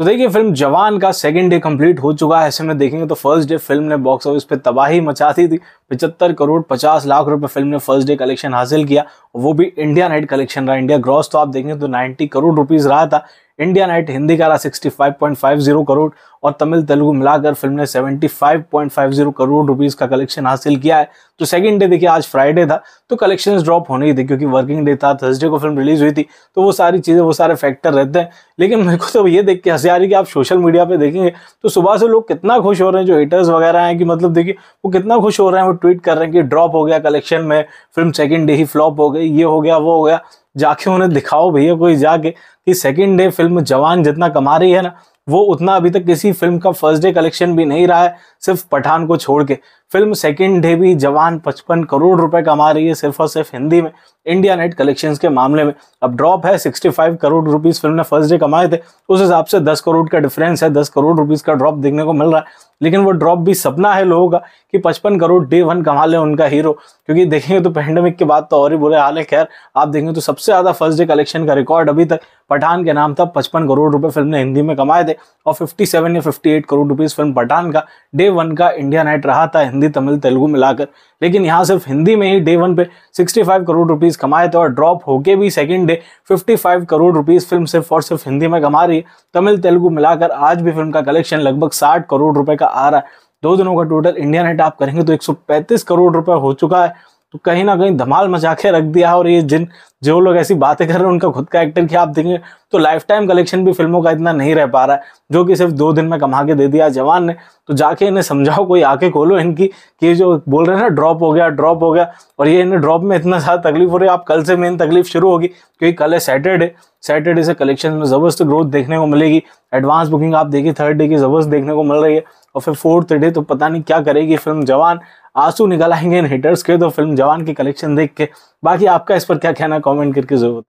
तो देखिए फिल्म जवान का सेकेंड डे कंप्लीट हो चुका है ऐसे में देखेंगे तो फर्स्ट डे फिल्म ने बॉक्स ऑफिस पे तबाही मचा दी थी पिछहत्तर करोड़ पचास लाख रुपए फिल्म ने फर्स्ट डे कलेक्शन हासिल किया वो भी इंडिया नेट कलेक्शन रहा इंडिया ग्रॉस तो आप देखेंगे तो 90 करोड़ रुपीज रहा था इंडिया नाइट हिंदी का रहा 65.50 करोड़ और तमिल तेलुगु मिलाकर फिल्म ने 75.50 करोड़ रुपीस का कलेक्शन हासिल किया है तो सेकंड डे देखिए आज फ्राइडे था तो कलेक्शन ड्रॉप होने ही थे क्योंकि वर्किंग डे था थर्सडे को फिल्म रिलीज हुई थी तो वो सारी चीज़ें वो सारे फैक्टर रहते हैं लेकिन मेरे को तो ये देख के हंसी आ रही कि आप सोशल मीडिया पर देखेंगे तो सुबह से लोग कितना खुश हो रहे हैं जो हेटर्स वगैरह हैं कि मतलब देखिए वो कितना खुश हो रहे हैं वो ट्वीट कर रहे हैं कि ड्रॉप हो गया कलेक्शन में फिल्म सेकेंड डे ही फ्लॉप हो गई ये हो गया वो हो गया जाके उन्हें दिखाओ भैया कोई जाके कि सेकेंड डे फिल्म जवान जितना कमा रही है ना वो उतना अभी तक किसी फिल्म का फर्स्ट डे कलेक्शन भी नहीं रहा है सिर्फ पठान को छोड़ के फिल्म सेकंड डे भी जवान पचपन करोड़ रुपए कमा रही है सिर्फ और सिर्फ हिंदी में इंडिया नेट कलेक्शंस के मामले में अब ड्रॉप है 65 करोड़ रुपीस फिल्म ने फर्स्ट डे कमाए थे उस हिसाब से 10 करोड़ का डिफरेंस है 10 करोड़ रुपीस का ड्रॉप देखने को मिल रहा है लेकिन वो ड्रॉप भी सपना है लोगों का कि पचपन करोड़ डे वन कमा लें उनका हीरो क्योंकि देखेंगे तो पैंडमिक के बाद तो और ही बुरे हाल है खैर आप देखेंगे तो सबसे ज़्यादा फर्स्ट डे कलेक्शन का रिकॉर्ड अभी तक पठान के नाम था पचपन करोड़ रुपए फिल्म ने हिंदी में कमाए थे और 57 या 58 करोड़ रुपीज़ फिल्म पठान का डे वन का इंडिया नाइट रहा था हिंदी तमिल तेलुगू मिलाकर लेकिन यहाँ सिर्फ हिंदी में ही डे वन पे 65 करोड़ रुपीस कमाए थे और ड्रॉप होके भी second day 55 crore rupees film सिर्फ और सिर्फ हिंदी में कमा रही है तमिल तेलुगु मिलाकर आज भी फिल्म का कलेक्शन लगभग साठ करोड़ रुपए का आ रहा है दो दिनों का टोटल इंडियन हिट आप करेंगे तो एक करोड़ रुपए हो चुका है तो कहीं ना कहीं धमाल मचा के रख दिया और ये जिन जो लोग ऐसी बातें कर रहे हैं उनका खुद का एक्टर क्या आप देखेंगे तो लाइफ टाइम कलेक्शन भी फिल्मों का इतना नहीं रह पा रहा है जो कि सिर्फ दो दिन में कमा के दे दिया जवान ने तो जाके इन्हें समझाओ कोई आके खोलो इनकी कि जो बोल रहे हैं ना ड्रॉप हो गया ड्रॉप हो गया और ये इन्हें ड्रॉप में इतना ज़्यादा तकलीफ हो रही है आप कल से मेन तकलीफ शुरू होगी क्योंकि कल है सैटरडे सैटरडे से कलेक्शन में ज़बरदस्त ग्रोथ देखने को मिलेगी एडवांस बुकिंग आप देखिए थर्ड डे की ज़बरदस्त देखने को मिल रही है और फिर फोर्थ डे तो पता नहीं क्या करेगी फिल्म जवान आंसू निकल आएंगे इन हिटर्स के तो फिल्म जवान की कलेक्शन देख के बाकी आपका इस पर क्या कहना कमेंट करके ज़रूर